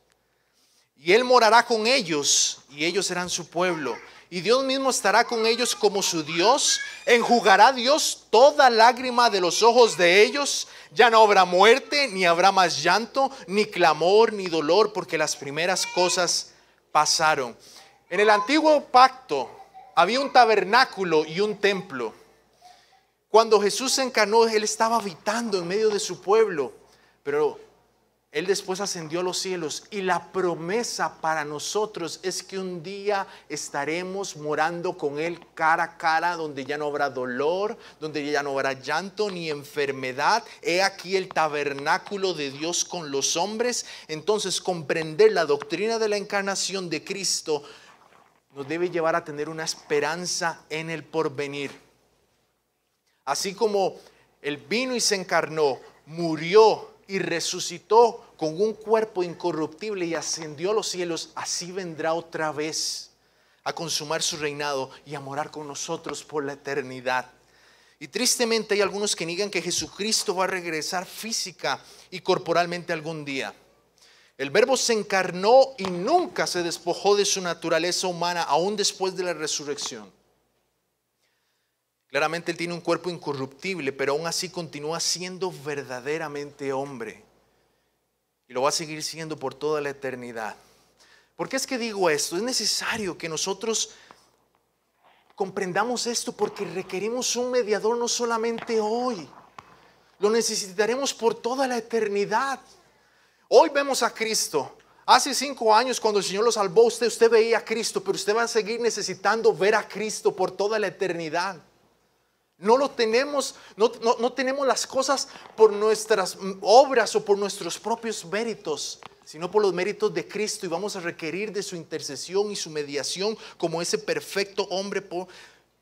Y Él morará con ellos y ellos serán su pueblo. Y Dios mismo estará con ellos como su Dios. Enjugará Dios toda lágrima de los ojos de ellos. Ya no habrá muerte, ni habrá más llanto, ni clamor, ni dolor, porque las primeras cosas pasaron. En el antiguo pacto había un tabernáculo y un templo. Cuando Jesús se encarnó, Él estaba habitando en medio de su pueblo, pero Él después ascendió a los cielos y la promesa para nosotros es que un día estaremos morando con Él cara a cara, donde ya no habrá dolor, donde ya no habrá llanto ni enfermedad. He aquí el tabernáculo de Dios con los hombres. Entonces comprender la doctrina de la encarnación de Cristo nos debe llevar a tener una esperanza en el porvenir Así como el vino y se encarnó, murió y resucitó con un cuerpo incorruptible y ascendió a los cielos, así vendrá otra vez a consumar su reinado y a morar con nosotros por la eternidad. Y tristemente hay algunos que niegan que Jesucristo va a regresar física y corporalmente algún día. El verbo se encarnó y nunca se despojó de su naturaleza humana, aún después de la resurrección. Claramente él tiene un cuerpo incorruptible, pero aún así continúa siendo verdaderamente hombre. Y lo va a seguir siendo por toda la eternidad. ¿Por qué es que digo esto? Es necesario que nosotros comprendamos esto porque requerimos un mediador no solamente hoy, lo necesitaremos por toda la eternidad. Hoy vemos a Cristo. Hace cinco años cuando el Señor lo salvó, usted, usted veía a Cristo, pero usted va a seguir necesitando ver a Cristo por toda la eternidad. No lo tenemos, no, tenemos las cosas por nuestras obras o por nuestros propios méritos, sino por los méritos de Cristo y vamos a requerir de su intercesión y su mediación como ese perfecto hombre por,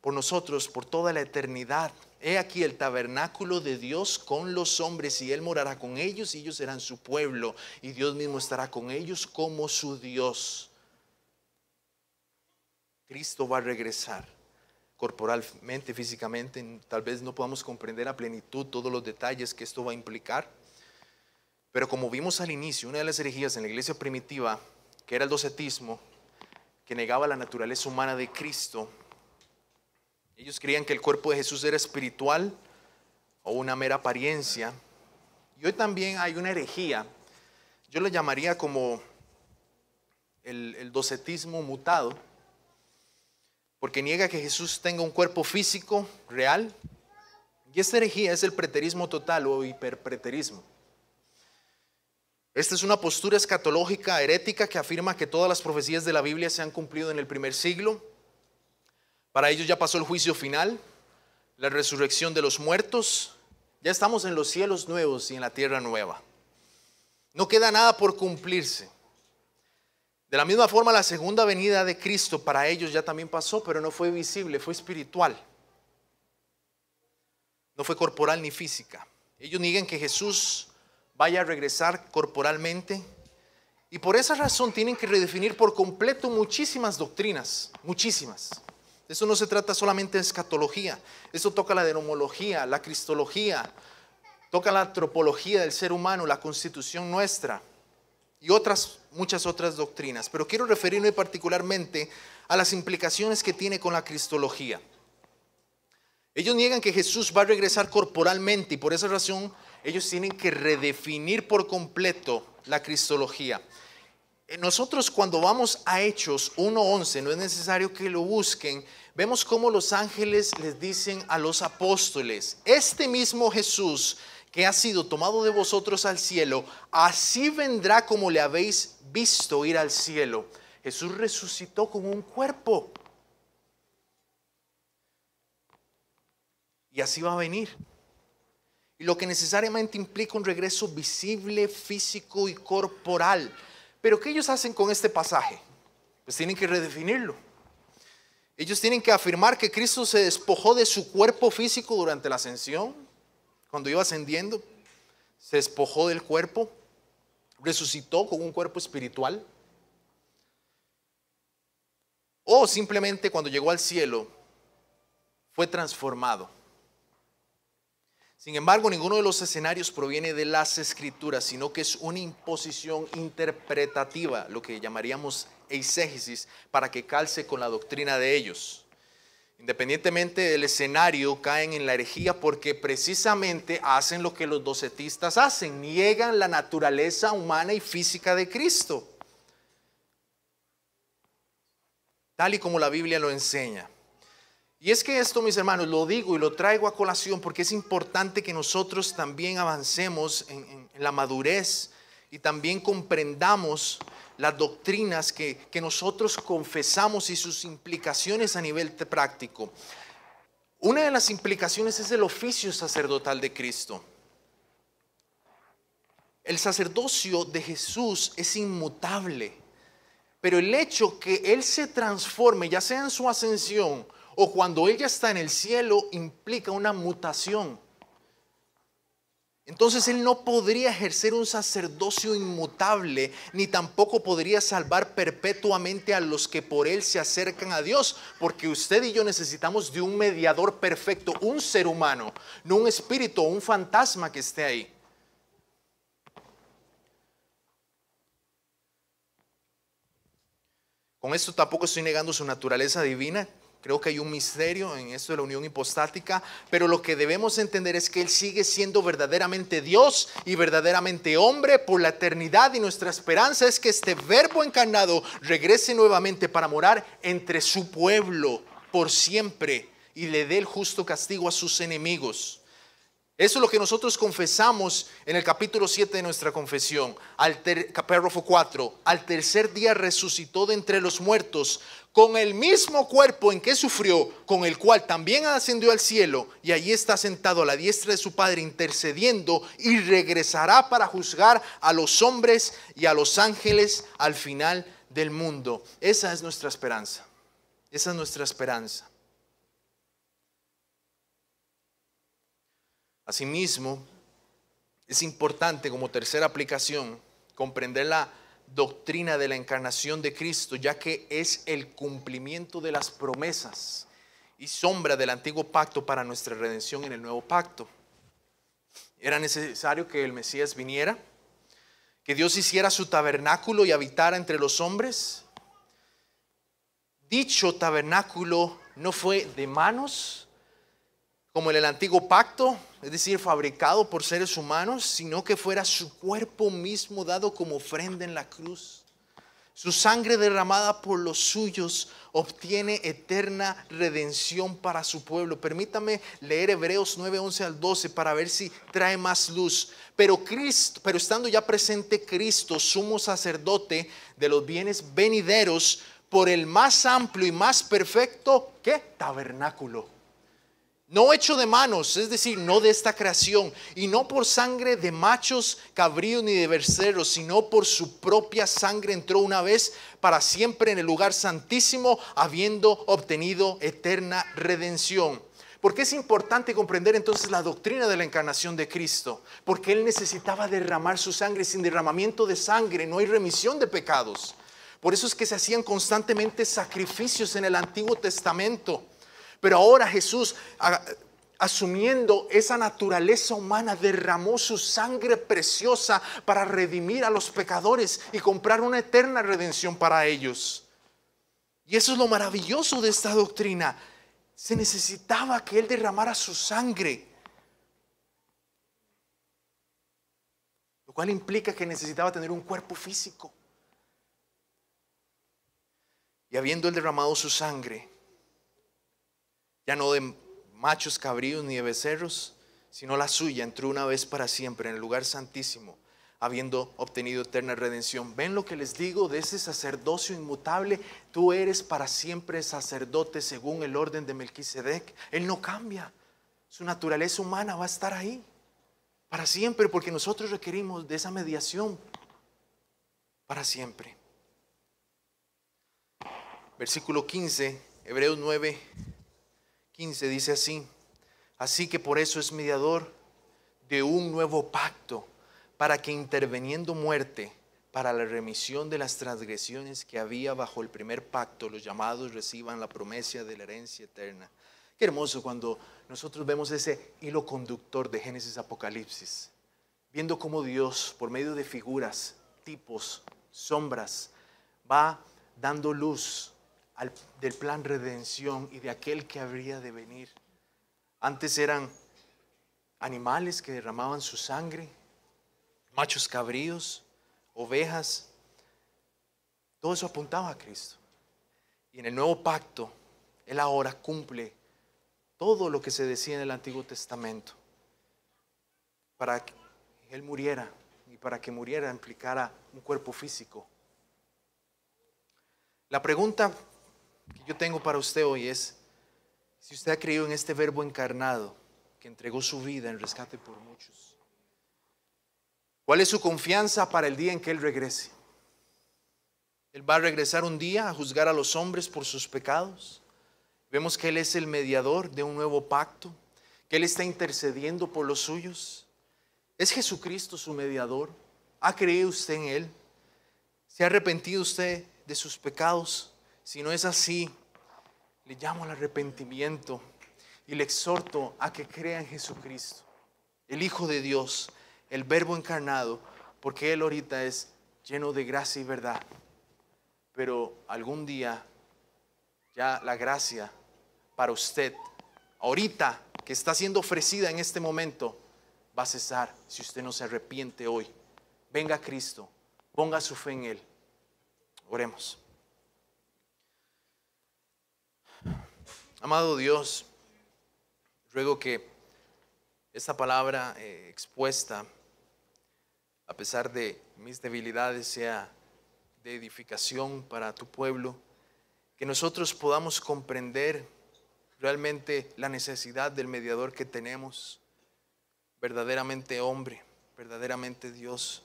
por nosotros, por toda la eternidad. He aquí el tabernáculo de Dios con los hombres y Él morará con ellos y ellos serán su pueblo y Dios mismo estará con ellos como su Dios. Cristo va a regresar corporalmente, físicamente, tal vez no podamos comprender a plenitud todos los detalles que esto va a implicar. Pero como vimos al inicio, una de las herejías en la iglesia primitiva, que era el docetismo, que negaba la naturaleza humana de Cristo, ellos creían que el cuerpo de Jesús era espiritual o una mera apariencia. Y hoy también hay una herejía, yo le llamaría como el, el docetismo mutado, porque niega que Jesús tenga un cuerpo físico real. Y esta herejía es el preterismo total o hiperpreterismo. Esta es una postura escatológica herética que afirma que todas las profecías de la Biblia se han cumplido en el primer siglo. Para ellos ya pasó el juicio final, la resurrección de los muertos. Ya estamos en los cielos nuevos y en la tierra nueva. No queda nada por cumplirse. De la misma forma, la segunda venida de Cristo para ellos ya también pasó, pero no fue visible, fue espiritual. No fue corporal ni física. Ellos niegan que Jesús vaya a regresar corporalmente. Y por esa razón tienen que redefinir por completo muchísimas doctrinas, muchísimas. Eso no se trata solamente de escatología, eso toca la denomología, la cristología, toca la antropología del ser humano, la constitución nuestra y otras muchas otras doctrinas, pero quiero referirme particularmente a las implicaciones que tiene con la cristología. Ellos niegan que Jesús va a regresar corporalmente y por esa razón ellos tienen que redefinir por completo la cristología. Eh, nosotros cuando vamos a Hechos 1.11, no es necesario que lo busquen, vemos cómo los ángeles les dicen a los apóstoles, este mismo Jesús que ha sido tomado de vosotros al cielo, así vendrá como le habéis visto ir al cielo. Jesús resucitó con un cuerpo. Y así va a venir. Y lo que necesariamente implica un regreso visible, físico y corporal. Pero ¿qué ellos hacen con este pasaje? Pues tienen que redefinirlo. Ellos tienen que afirmar que Cristo se despojó de su cuerpo físico durante la ascensión, cuando iba ascendiendo, se despojó del cuerpo, resucitó con un cuerpo espiritual? ¿O simplemente cuando llegó al cielo fue transformado? Sin embargo, ninguno de los escenarios proviene de las escrituras, sino que es una imposición interpretativa, lo que llamaríamos eisegesis, para que calce con la doctrina de ellos independientemente del escenario, caen en la herejía porque precisamente hacen lo que los docetistas hacen, niegan la naturaleza humana y física de Cristo, tal y como la Biblia lo enseña. Y es que esto, mis hermanos, lo digo y lo traigo a colación porque es importante que nosotros también avancemos en, la madurez y también comprendamos las doctrinas que, nosotros confesamos y sus implicaciones a nivel práctico. Una de las implicaciones es el oficio sacerdotal de Cristo. El sacerdocio de Jesús es inmutable, pero el hecho que Él se transforme, ya sea en su ascensión o cuando Él ya está en el cielo, implica una mutación. Entonces él no podría ejercer un sacerdocio inmutable, ni tampoco podría salvar perpetuamente a los que por él se acercan a Dios, porque usted y yo necesitamos de un mediador perfecto, un ser humano, no un espíritu un fantasma que esté ahí. Con esto tampoco estoy negando su naturaleza divina, Creo que hay un misterio en esto de la unión hipostática, pero lo que debemos entender es que Él sigue siendo verdaderamente Dios y verdaderamente hombre por la eternidad y nuestra esperanza es que este verbo encarnado regrese nuevamente para morar entre su pueblo por siempre y le dé el justo castigo a sus enemigos. Eso es lo que nosotros confesamos en el capítulo 7 de nuestra confesión, al 4. Al tercer día resucitó de entre los muertos con el mismo cuerpo en que sufrió, con el cual también ascendió al cielo y allí está sentado a la diestra de su Padre intercediendo y regresará para juzgar a los hombres y a los ángeles al final del mundo. Esa es nuestra esperanza. Esa es nuestra esperanza. Asimismo, es importante como tercera aplicación comprender la doctrina de la encarnación de Cristo, ya que es el cumplimiento de las promesas y sombra del antiguo pacto para nuestra redención en el nuevo pacto. Era necesario que el Mesías viniera, que Dios hiciera su tabernáculo y habitara entre los hombres. Dicho tabernáculo no fue de manos, como en el antiguo pacto, es decir, fabricado por seres humanos, sino que fuera su cuerpo mismo dado como ofrenda en la cruz. Su sangre derramada por los suyos obtiene eterna redención para su pueblo. Permítame leer Hebreos 9, 11 al 12 para ver si trae más luz. Pero, Cristo, pero estando ya presente Cristo, sumo sacerdote de los bienes venideros, por el más amplio y más perfecto, que Tabernáculo no hecho de manos, es decir, no de esta creación, y no por sangre de machos, cabríos ni de berceros, sino por su propia sangre entró una vez para siempre en el lugar santísimo, habiendo obtenido eterna redención. Porque es importante comprender entonces la doctrina de la encarnación de Cristo, porque Él necesitaba derramar su sangre, sin derramamiento de sangre no hay remisión de pecados. Por eso es que se hacían constantemente sacrificios en el Antiguo Testamento pero ahora Jesús, asumiendo esa naturaleza humana, derramó su sangre preciosa para redimir a los pecadores y comprar una eterna redención para ellos. Y eso es lo maravilloso de esta doctrina. Se necesitaba que Él derramara su sangre. Lo cual implica que necesitaba tener un cuerpo físico. Y habiendo Él derramado su sangre, no de machos cabríos ni de becerros, sino la suya entró una vez para siempre en el lugar santísimo, habiendo obtenido eterna redención. ¿Ven lo que les digo de ese sacerdocio inmutable? Tú eres para siempre sacerdote según el orden de Melquisedec. Él no cambia. Su naturaleza humana va a estar ahí para siempre, porque nosotros requerimos de esa mediación para siempre. Versículo 15, Hebreos 9 15 dice así, así que por eso es mediador de un nuevo pacto, para que interviniendo muerte, para la remisión de las transgresiones que había bajo el primer pacto, los llamados reciban la promesa de la herencia eterna. Qué hermoso cuando nosotros vemos ese hilo conductor de Génesis Apocalipsis, viendo cómo Dios, por medio de figuras, tipos, sombras, va dando luz del plan redención y de aquel que habría de venir. Antes eran animales que derramaban su sangre, machos cabríos, ovejas. Todo eso apuntaba a Cristo. Y en el nuevo pacto, Él ahora cumple todo lo que se decía en el Antiguo Testamento para que Él muriera y para que muriera implicara un cuerpo físico. La pregunta que yo tengo para usted hoy es, si usted ha creído en este verbo encarnado que entregó su vida en rescate por muchos, ¿cuál es su confianza para el día en que Él regrese? Él va a regresar un día a juzgar a los hombres por sus pecados. Vemos que Él es el mediador de un nuevo pacto, que Él está intercediendo por los suyos. ¿Es Jesucristo su mediador? ¿Ha creído usted en Él? ¿Se ha arrepentido usted de sus pecados? Si no es así, le llamo al arrepentimiento y le exhorto a que crea en Jesucristo, el Hijo de Dios, el Verbo encarnado, porque Él ahorita es lleno de gracia y verdad. Pero algún día ya la gracia para usted, ahorita que está siendo ofrecida en este momento, va a cesar si usted no se arrepiente hoy. Venga Cristo, ponga su fe en Él. Oremos. Amado Dios, ruego que esta palabra eh, expuesta, a pesar de mis debilidades, sea de edificación para tu pueblo, que nosotros podamos comprender realmente la necesidad del mediador que tenemos, verdaderamente hombre, verdaderamente Dios,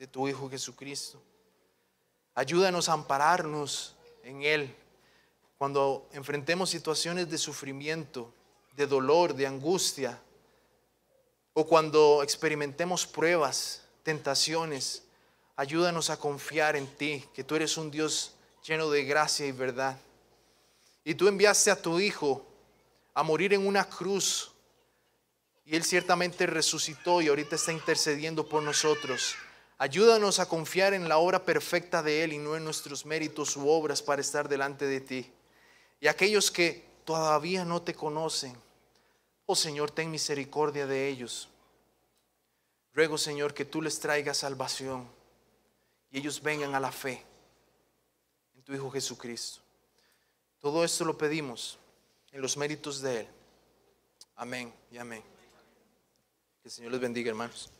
de tu Hijo Jesucristo. Ayúdanos a ampararnos en Él cuando enfrentemos situaciones de sufrimiento, de dolor, de angustia, o cuando experimentemos pruebas, tentaciones, ayúdanos a confiar en ti, que tú eres un Dios lleno de gracia y verdad. Y tú enviaste a tu Hijo a morir en una cruz, y Él ciertamente resucitó y ahorita está intercediendo por nosotros. Ayúdanos a confiar en la obra perfecta de Él y no en nuestros méritos u obras para estar delante de ti. Y aquellos que todavía no te conocen, oh Señor, ten misericordia de ellos. Ruego, Señor, que tú les traigas salvación y ellos vengan a la fe en tu Hijo Jesucristo. Todo esto lo pedimos en los méritos de Él. Amén y amén. Que el Señor les bendiga, hermanos.